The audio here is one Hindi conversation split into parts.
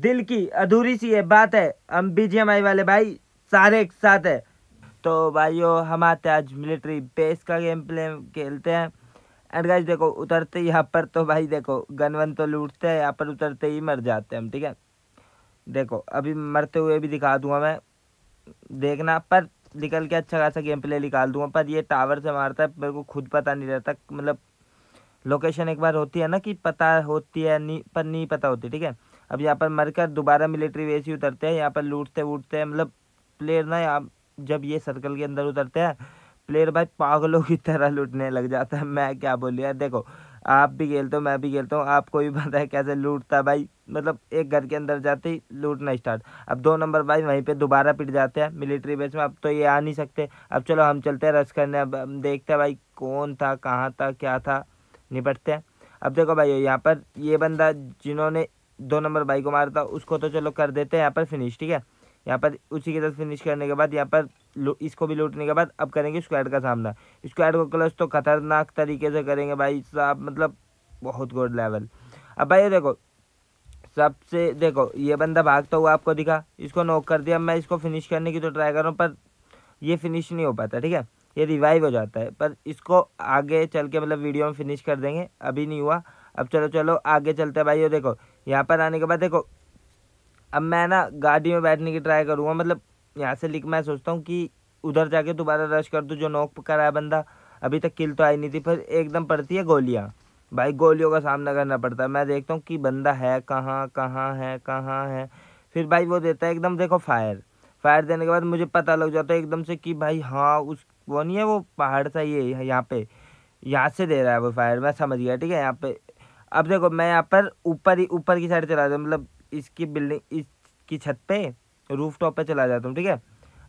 दिल की अधूरी सी ये बात है हम बी वाले भाई सारे एक साथ है तो भाइयों हम आते हैं आज मिलिट्री बेस का गेम प्ले खेलते हैं एंड गाइस देखो उतरते यहाँ पर तो भाई देखो गन वन तो लूटते हैं यहाँ पर उतरते ही मर जाते हैं हम ठीक है देखो अभी मरते हुए भी दिखा दूंगा मैं देखना पर निकल के अच्छा खासा गेम प्ले निकाल दूंगा पर ये टावर से मारता है मेरे को खुद पता नहीं रहता मतलब लोकेशन एक बार होती है ना कि पता होती है नहीं पर नहीं पता होती ठीक है अब यहाँ पर मरकर दोबारा मिलिट्री बेस ही उतरते हैं यहाँ पर लूटते वूटते हैं मतलब प्लेयर ना यहाँ जब ये सर्कल के अंदर उतरते हैं प्लेयर भाई पागलों की तरह लूटने लग जाता है मैं क्या बोलूँ यार देखो आप भी खेलते हो मैं भी खेलता हूँ आपको भी पता है कैसे लूटता भाई मतलब एक घर के अंदर जाते ही लूटना स्टार्ट अब दो नंबर भाई वहीं पे दोबारा पिट जाते हैं मिलिट्री बेस में अब तो ये आ नहीं सकते अब चलो हम चलते हैं रश करने अब हम देखते हैं भाई कौन था कहाँ था क्या था निपटते हैं अब देखो भाई यहाँ पर ये बंदा जिन्होंने दो नंबर भाई को मारता उसको तो चलो कर देते हैं यहाँ पर फिनिश ठीक है यहाँ पर उसी के साथ फिनिश करने के बाद यहाँ पर इसको भी लूटने के बाद अब करेंगे स्क्वाड का सामना स्क्वाड को क्लच तो खतरनाक तरीके से करेंगे भाई साहब मतलब बहुत गुड लेवल अब भाई देखो सबसे देखो ये बंदा भागता हुआ आपको दिखा इसको नोक कर दिया मैं इसको फिनिश करने की तो ट्राई कर रहा हूँ पर ये फिनिश नहीं हो पाता ठीक है ये रिवाइव हो जाता है पर इसको आगे चल के मतलब वीडियो में फिनिश कर देंगे अभी नहीं हुआ अब चलो चलो आगे चलते हैं भाई देखो यहाँ पर आने के बाद देखो अब मैं ना गाड़ी में बैठने की ट्राई करूँगा मतलब यहाँ से लिख मैं सोचता हूँ कि उधर जाके दोबारा रश कर दूँ जो नोक कराया बंदा अभी तक किल तो आई नहीं थी फिर एकदम पड़ती है गोलियाँ भाई गोलियों का सामना करना पड़ता है मैं देखता हूँ कि बंदा है कहाँ कहाँ है कहाँ है फिर भाई वो देता है एकदम देखो फायर फायर देने के बाद मुझे पता लग जाता है एकदम से कि भाई हाँ उस वो नहीं है वो पहाड़ सा ही है यहाँ पे यहाँ से दे रहा है वो फायर मैं समझ गया ठीक है यहाँ पे अब देखो मैं यहाँ पर ऊपर ही ऊपर की साइड चला जाता हूँ मतलब इसकी बिल्डिंग इसकी छत पे रूफ टॉप पर चला जाता हूँ ठीक है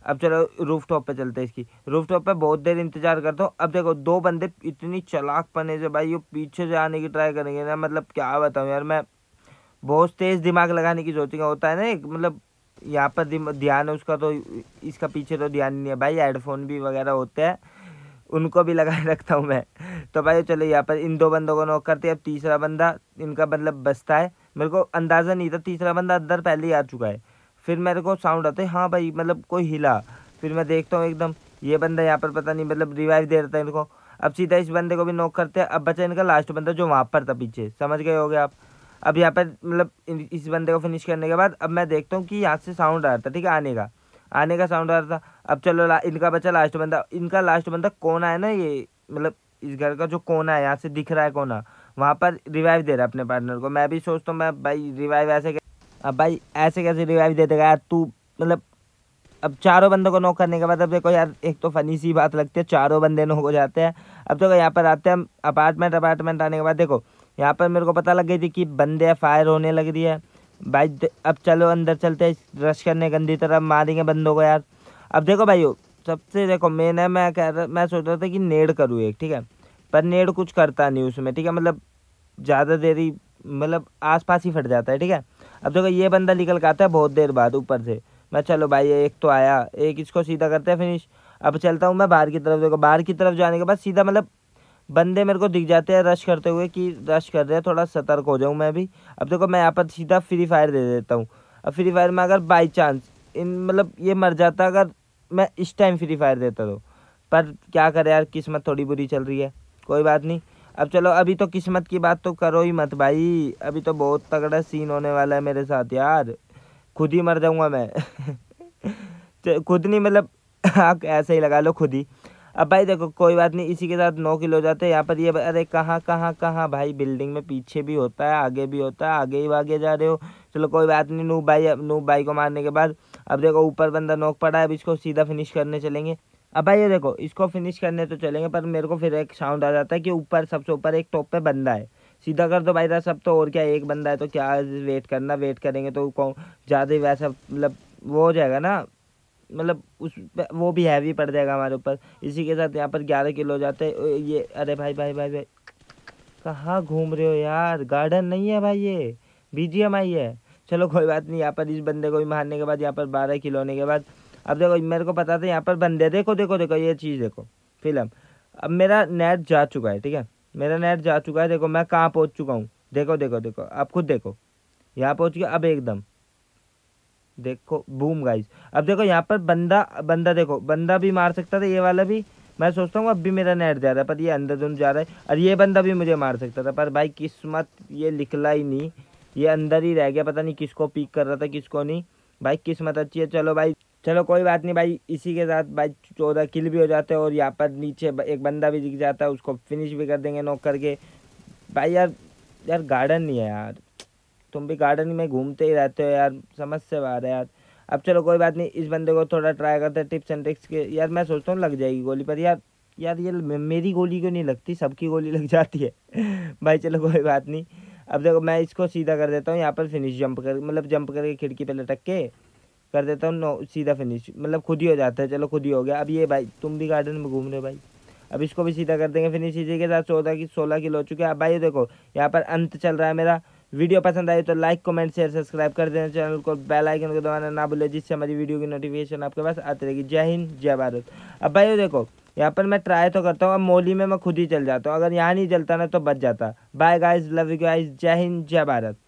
अब चलो रूफ टॉप पर चलते हैं इसकी रूफ टॉप पर बहुत देर इंतजार करता हूँ अब देखो दो बंदे इतनी चलाक पने से भाई ये पीछे से आने की ट्राई करेंगे ना मतलब क्या बताऊँ यार मैं बहुत तेज़ दिमाग लगाने की सोचेंगे होता है ना एक मतलब यहाँ पर ध्यान है उसका तो इसका पीछे तो ध्यान नहीं है भाई हेडफोन भी वगैरह होते हैं उनको भी लगाए रखता हूँ मैं तो भाई चलो यहाँ पर इन दो बंदों को नॉक करते हैं अब तीसरा बंदा इनका मतलब बसता है मेरे को अंदाज़ा नहीं था तीसरा बंदा अंदर पहले ही आ चुका है फिर मेरे को साउंड आते हाँ भाई मतलब कोई हिला फिर मैं देखता हूँ एकदम ये बंदा यहाँ पर पता नहीं मतलब रिवाइव दे रहता है इनको अब सीधा इस बंदे को भी नॉक करते हैं अब बचा इनका लास्ट बंदा जो वहाँ पर था पीछे समझ गए हो गए आप अब यहाँ पर मतलब इस बंदे को फिनिश करने के बाद अब मैं देखता हूँ कि यहाँ से साउंड आ रहा था ठीक है आने का आने का साउंड आ रहा था अब चलो ला, इनका बचा लास्ट बंदा इनका लास्ट बंदा कोना है ना ये मतलब इस घर का जो कोना है यहाँ से दिख रहा है कोना वहाँ पर रिवाइव दे रहा है अपने पार्टनर को मैं भी सोचता हूँ मैं भाई रिवाइव ऐसे अब भाई ऐसे कैसे रिवाइव दे देगा यार तू मतलब अब चारों बंदों को नोक करने के बाद अब देखो यार एक तो फनी सी बात लगती है चारों बंदे नोक हो जाते हैं अब देखो यहाँ पर आते हैं अपार्टमेंट अपार्टमेंट आने के बाद देखो यहाँ पर मेरे को पता लग गई थी कि बंदे फायर होने लग रही है भाई अब चलो अंदर चलते हैं रश करने गंदी तरह मारेंगे बंदों को यार अब देखो भाई सबसे देखो ना मैं कह रहा मैं सोच रहा था कि नेड़ करूँ एक ठीक है पर नेड़ कुछ करता नहीं उसमें ठीक है मतलब ज़्यादा देरी मतलब आसपास ही फट जाता है ठीक है अब देखो ये बंदा निकल के आता है बहुत देर बाद ऊपर से मैं चलो भाई एक तो आया एक इसको सीधा करते हैं फिनिश अब चलता हूँ मैं बाहर की तरफ देखो बाहर की तरफ जाने के बाद सीधा मतलब बंदे मेरे को दिख जाते हैं रश करते हुए कि रश कर रहे हैं थोड़ा सतर्क हो जाऊँ मैं भी अब देखो मैं यहाँ पर सीधा फ्री फायर दे देता हूँ अब फ्री फायर में अगर बाई चांस इन मतलब ये मर जाता अगर मैं इस टाइम फ्री फायर देता तो पर क्या करें यार किस्मत थोड़ी बुरी चल रही है कोई बात नहीं अब चलो अभी तो किस्मत की बात तो करो ही मत भाई अभी तो बहुत तगड़ा सीन होने वाला है मेरे साथ यार खुद ही मर जाऊँगा मैं खुद नहीं मतलब आप ऐसे ही लगा लो खुद ही अब भाई देखो कोई बात नहीं इसी के साथ नौ किलो हो जाते हैं यहाँ पर ये अरे कहाँ कहाँ कहाँ भाई बिल्डिंग में पीछे भी होता है आगे भी होता है आगे ही आगे जा रहे हो चलो कोई बात नहीं नूब भाई नूब भाई को मारने के बाद अब देखो ऊपर बंदा नोक पड़ा है अब इसको सीधा फिनिश करने चलेंगे अब भाई ये देखो इसको फिनिश करने तो चलेंगे पर मेरे को फिर एक साउंड आ जाता है कि ऊपर सबसे ऊपर एक टॉप पे बंदा है सीधा कर दो भाई साहब सब तो और क्या एक बंदा है तो क्या वेट करना वेट करेंगे तो ज़्यादा ही वैसा मतलब वो हो जाएगा ना मतलब उस वो भी हैवी पड़ जाएगा हमारे ऊपर इसी के साथ यहाँ पर ग्यारह किलो हो जाते हैं ये अरे भाई भाई भाई भाई कहाँ घूम रहे हो यार गार्डन नहीं है भाई ये बी जी एम आई है चलो कोई बात नहीं यहाँ पर इस बंदे को भी मारने के बाद यहाँ पर बारह किलो होने के बाद अब देखो मेरे को पता था यहाँ पर बंदे देखो देखो देखो ये चीज़ देखो फिल्म अब मेरा नेट जा चुका है ठीक है मेरा नेट जा चुका है देखो मैं कहाँ पहुँच चुका हूँ देखो देखो देखो आप खुद देखो यहाँ पहुँच गया अब एकदम देखो बूम गाइस अब देखो यहाँ पर बंदा बंदा देखो बंदा भी मार सकता था ये वाला भी मैं सोचता हूँ अब भी मेरा नेट जा रहा है पर ये अंदर दोनों जा रहा है और ये बंदा भी मुझे मार सकता था पर भाई किस्मत ये निकला ही नहीं ये अंदर ही रह गया पता नहीं किसको पीक कर रहा था किसको नहीं भाई किस्मत अच्छी है चलो भाई चलो कोई बात नहीं भाई इसी के साथ भाई चौदह किल भी हो जाते हैं और यहाँ पर नीचे एक बंदा भी दिख जाता है उसको फिनिश भी कर देंगे नोक करके भाई यार यार गार्डन नहीं है यार तुम भी गार्डन में घूमते ही रहते हो यार समझ से बाहर है यार अब चलो कोई बात नहीं इस बंदे को थोड़ा ट्राई करते हैं टिप्स एंड ट्रिक्स के यार मैं सोचता हूँ लग जाएगी गोली पर यार यार ये मेरी गोली क्यों नहीं लगती सबकी गोली लग जाती है भाई चलो कोई बात नहीं अब देखो मैं इसको सीधा कर देता हूँ यहाँ पर फिनिश जंप कर मतलब जंप करके खिड़की पर लटक के कर देता हूँ नो सीधा फिनिश मतलब खुद ही हो जाता है चलो खुद ही हो गया अब ये भाई तुम भी गार्डन में घूम रहे हो भाई अब इसको भी सीधा कर देंगे फिनिश इसी के साथ चौदह की सोलह किलो हो चुके हैं अब भाई देखो यहाँ पर अंत चल रहा है मेरा वीडियो पसंद आई तो लाइक कमेंट शेयर सब्सक्राइब कर देना चैनल को बेल आइकन को दबाना ना भूलें जिससे हमारी वीडियो की नोटिफिकेशन आपके पास आती रहेगी जय हिंद जय भारत अब भाई देखो यहाँ पर मैं ट्राई तो करता हूँ अब मोली में मैं खुद ही चल जाता हूँ अगर यहाँ नहीं चलता ना तो बच जाता bye guys love you guys जय हिंद जय भारत